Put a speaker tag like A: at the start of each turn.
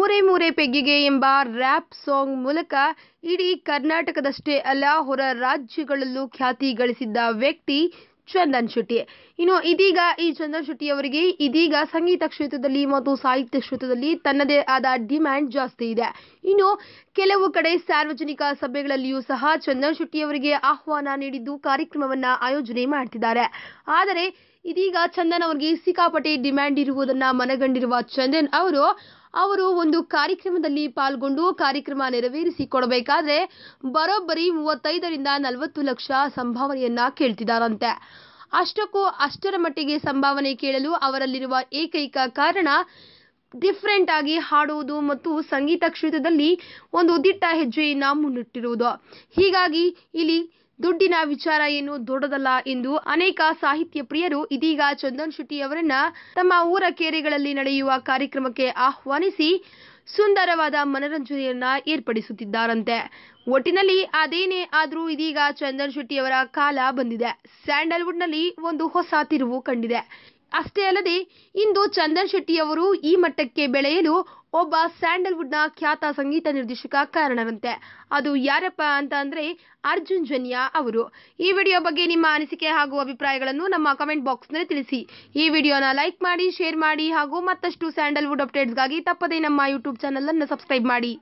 A: ಮೂರೆ ಮೂರೆ ಪೆಗ್ಗಿಗೆ ಎಂಬ rap song ಮೂಲಕ ಇಡೀ ಕರ್ನಾಟಕದಷ್ಟೇ ಅಲ್ಲ ಹೊರ ರಾಜ್ಯಗಳಲ್ಲೂ ಖ್ಯಾತಿ ಗಳಿಸಿದ್ದ ವ್ಯಕ್ತಿ ಚಂದನ್ ಶೆಟ್ಟಿ ಇನ್ನು ಇದೀಗ ಈ ಚಂದನ್ ಶೆಟ್ಟಿ ಅವರಿಗೆ ಇದೀಗ ಸಂಗೀತ ಕ್ಷೇತ್ರದಲ್ಲಿ ಮತ್ತು ಸಾಹಿತ್ಯ ಕ್ಷೇತ್ರದಲ್ಲಿ ತನ್ನದೇ ಆದ ಡಿಮ್ಯಾಂಡ್ ಜಾಸ್ತಿ ಇದೆ ಇನ್ನು ಕೆಲವು ಕಡೆ ಸಾರ್ವಜನಿಕ ಸಭೆಗಳಲ್ಲಿಯೂ ಸಹ ಚಂದನ್ ಶೆಟ್ಟಿ ಅವರಿಗೆ ಆಹ್ವಾನ ನೀಡಿದ್ದು ಕಾರ್ಯಕ್ರಮವನ್ನ ಆಯೋಜನೆ ಮಾಡ್ತಿದ್ದಾರೆ ಆದರೆ ಇದೀಗ ಚಂದನ್ ಅವರಿಗೆ ಸಿಕ್ಕಾಪಟ್ಟೆ ಡಿಮ್ಯಾಂಡ್ ಇರುವುದನ್ನು ಮನಗಂಡಿರುವ ಚಂದನ್ ಅವರು ಅವರು ಒಂದು ಕಾರ್ಯಕ್ರಮದಲ್ಲಿ ಪಾಲ್ಗೊಂಡು ಕಾರ್ಯಕ್ರಮ ನೆರವೇರಿಸಿಕೊಡಬೇಕಾದ್ರೆ ಬರೋಬ್ಬರಿ ಮೂವತ್ತೈದರಿಂದ ನಲವತ್ತು ಲಕ್ಷ ಸಂಭಾವನೆಯನ್ನ ಕೇಳ್ತಿದ್ದಾರಂತೆ ಅಷ್ಟಕ್ಕೂ ಅಷ್ಟರ ಮಟ್ಟಿಗೆ ಸಂಭಾವನೆ ಕೇಳಲು ಅವರಲ್ಲಿರುವ ಏಕೈಕ ಕಾರಣ ಡಿಫ್ರೆಂಟ್ ಆಗಿ ಹಾಡುವುದು ಮತ್ತು ಸಂಗೀತ ಕ್ಷೇತ್ರದಲ್ಲಿ ಒಂದು ದಿಟ್ಟ ಹೆಜ್ಜೆಯನ್ನು ಮುನ್ನಿಟ್ಟಿರುವುದು ಹೀಗಾಗಿ ಇಲ್ಲಿ ದುಡ್ಡಿನ ವಿಚಾರ ಏನು ದೊಡ್ಡದಲ್ಲ ಎಂದು ಅನೇಕ ಸಾಹಿತ್ಯ ಪ್ರಿಯರು ಇದೀಗ ಚಂದನ್ ಶೆಟ್ಟಿ ಅವರನ್ನ ತಮ್ಮ ಊರ ಕೆರೆಗಳಲ್ಲಿ ನಡೆಯುವ ಕಾರ್ಯಕ್ರಮಕ್ಕೆ ಆಹ್ವಾನಿಸಿ ಸುಂದರವಾದ ಮನರಂಜನೆಯನ್ನ ಏರ್ಪಡಿಸುತ್ತಿದ್ದಾರಂತೆ ಒಟ್ಟಿನಲ್ಲಿ ಅದೇನೇ ಆದರೂ ಇದೀಗ ಚಂದನ್ ಶೆಟ್ಟಿ ಅವರ ಕಾಲ ಬಂದಿದೆ ಸ್ಯಾಂಡಲ್ವುಡ್ನಲ್ಲಿ ಒಂದು ಹೊಸ ತಿರುವು ಕಂಡಿದೆ ಅಷ್ಟೇ ಅಲ್ಲದೆ ಇಂದು ಚಂದನ್ ಅವರು ಈ ಮಟ್ಟಕ್ಕೆ ಬೆಳೆಯಲು ಒಬ್ಬ ಸ್ಯಾಂಡಲ್ವುಡ್ನ ಖ್ಯಾತ ಸಂಗೀತ ನಿರ್ದೇಶಕ ಕಾರಣರಂತೆ ಅದು ಯಾರಪ್ಪ ಅಂತ ಅಂದರೆ ಅರ್ಜುನ್ ಜನ್ಯಾ ಅವರು ಈ ವಿಡಿಯೋ ಬಗ್ಗೆ ನಿಮ್ಮ ಅನಿಸಿಕೆ ಹಾಗೂ ಅಭಿಪ್ರಾಯಗಳನ್ನು ನಮ್ಮ ಕಮೆಂಟ್ ಬಾಕ್ಸ್ನಲ್ಲಿ ತಿಳಿಸಿ ಈ ವಿಡಿಯೋನ ಲೈಕ್ ಮಾಡಿ ಶೇರ್ ಮಾಡಿ ಹಾಗೂ ಮತ್ತಷ್ಟು ಸ್ಯಾಂಡಲ್ವುಡ್ ಅಪ್ಡೇಟ್ಸ್ಗಾಗಿ ತಪ್ಪದೇ ನಮ್ಮ ಯೂಟ್ಯೂಬ್ ಅನ್ನು ಸಬ್ಸ್ಕ್ರೈಬ್ ಮಾಡಿ